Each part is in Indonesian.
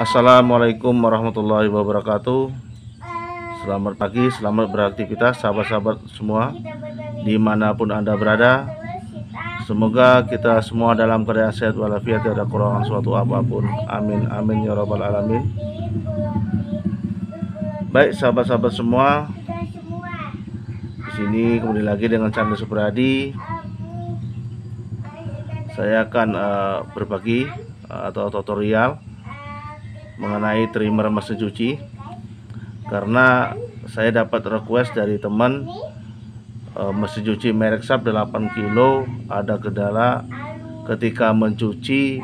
Assalamualaikum warahmatullahi wabarakatuh Selamat pagi, selamat beraktivitas sahabat-sahabat semua Dimanapun Anda berada Semoga kita semua dalam keadaan sehat walafiat Tidak kekurangan suatu apapun Amin, amin ya rabbal alamin Baik sahabat-sahabat semua Di sini kembali lagi dengan channel Supradi Saya akan uh, berbagi atau tutorial mengenai trimmer mesin cuci karena saya dapat request dari teman e, mesin cuci merek Sab 8 kilo ada kendala ketika mencuci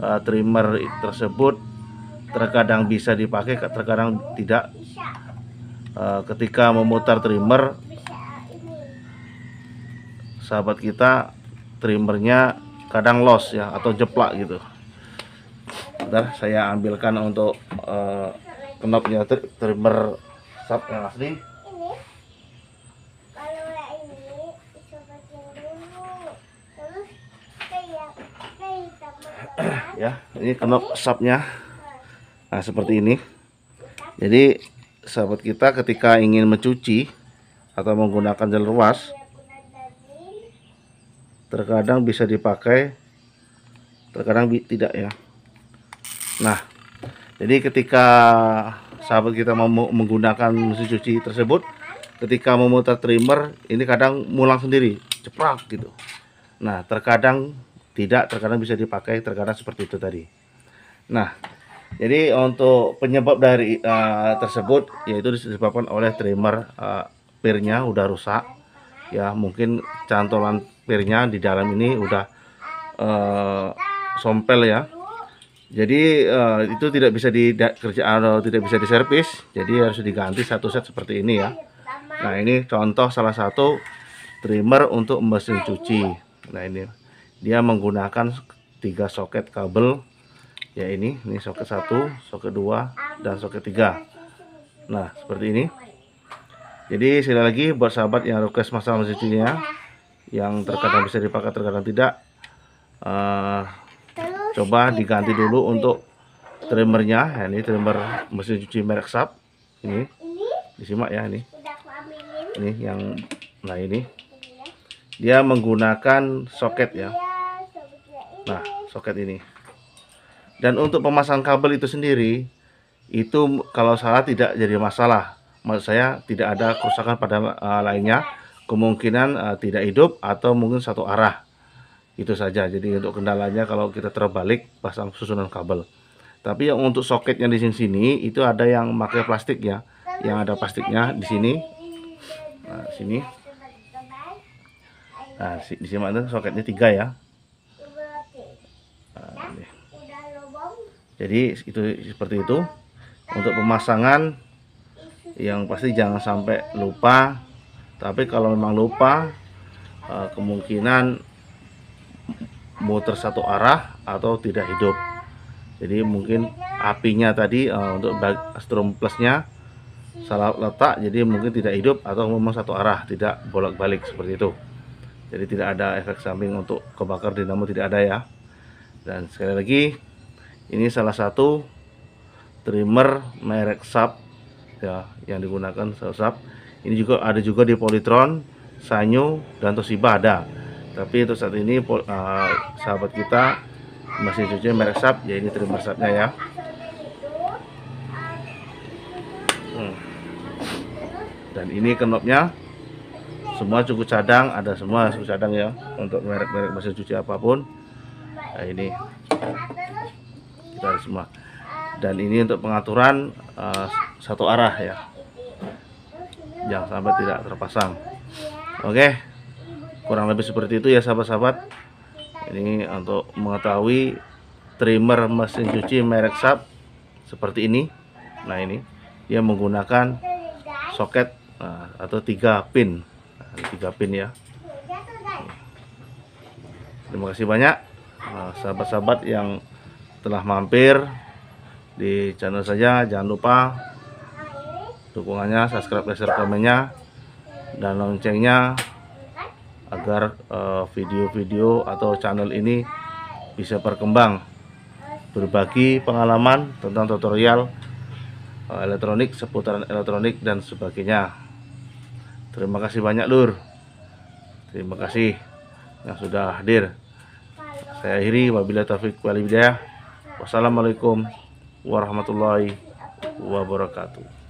e, trimmer tersebut terkadang bisa dipakai terkadang tidak e, ketika memutar trimmer sahabat kita trimmernya kadang loss ya atau jeplak gitu adapter saya ambilkan untuk uh, eh, knobnya trimmer sub yang asli ya ini knob subnya nah seperti ini jadi sahabat kita ketika ingin mencuci atau menggunakan jalur was iya, terkadang bisa dipakai terkadang tidak ya Nah, jadi ketika sahabat kita mau menggunakan mesin cuci tersebut, ketika memutar trimmer, ini kadang mulang sendiri, ceprak gitu. Nah, terkadang tidak, terkadang bisa dipakai, terkadang seperti itu tadi. Nah, jadi untuk penyebab dari uh, tersebut yaitu disebabkan oleh trimmer uh, pirnya udah rusak. Ya, mungkin cantolan pirnya di dalam ini udah uh, sompel ya jadi uh, itu tidak bisa kerja atau tidak bisa diservis jadi harus diganti satu set seperti ini ya nah ini contoh salah satu trimmer untuk mesin cuci nah ini dia menggunakan tiga soket kabel ya ini ini soket satu soket dua dan soket tiga nah seperti ini jadi sekali lagi buat sahabat yang request masalah mesin cucinya yang terkadang bisa dipakai terkadang tidak uh, coba diganti dulu untuk trimmernya nah, ini trimmer mesin cuci merek Sap ini disimak ya ini ini yang nah ini ya. dia menggunakan soket ya iya, nah soket ini dan untuk pemasangan kabel itu sendiri itu kalau salah tidak jadi masalah maksud saya tidak ada kerusakan pada uh, lainnya kemungkinan uh, tidak hidup atau mungkin satu arah itu saja jadi untuk kendalanya kalau kita terbalik pasang susunan kabel tapi yang untuk soketnya di sini sini itu ada yang pakai plastik ya yang ada plastiknya di sini nah sini nah di sini soketnya tiga ya nah, jadi itu seperti itu untuk pemasangan yang pasti jangan sampai lupa tapi kalau memang lupa eh, kemungkinan muter satu arah atau tidak hidup jadi mungkin apinya tadi uh, untuk strum plusnya salah letak jadi mungkin tidak hidup atau memang satu arah tidak bolak-balik seperti itu jadi tidak ada efek samping untuk kebakar dinamo tidak ada ya dan sekali lagi ini salah satu trimmer merek Sub ya yang digunakan Sub ini juga ada juga di Polytron Sanyo dan Toshiba ada tapi untuk saat ini uh, sahabat kita masih cuci merek sap ya ini trimmer sapnya ya hmm. dan ini kenopnya semua cukup cadang ada semua cukup cadang ya untuk merek-merek mesin cuci apapun nah, ini kita ada semua dan ini untuk pengaturan uh, satu arah ya jangan sampai tidak terpasang oke okay kurang lebih seperti itu ya sahabat-sahabat ini untuk mengetahui trimmer mesin cuci merek sub seperti ini nah ini dia menggunakan soket nah, atau tiga pin nah, tiga pin ya terima kasih banyak nah, sahabat-sahabat nah, yang telah mampir di channel saya jangan lupa dukungannya subscribe share komennya dan loncengnya agar eh, video-video uh, atau channel ini bisa berkembang berbagi pengalaman tentang tutorial uh, elektronik seputaran elektronik dan sebagainya terima kasih banyak lur terima kasih yang sudah hadir saya akhiri wabillahi taufik walhidayah wassalamualaikum warahmatullahi wabarakatuh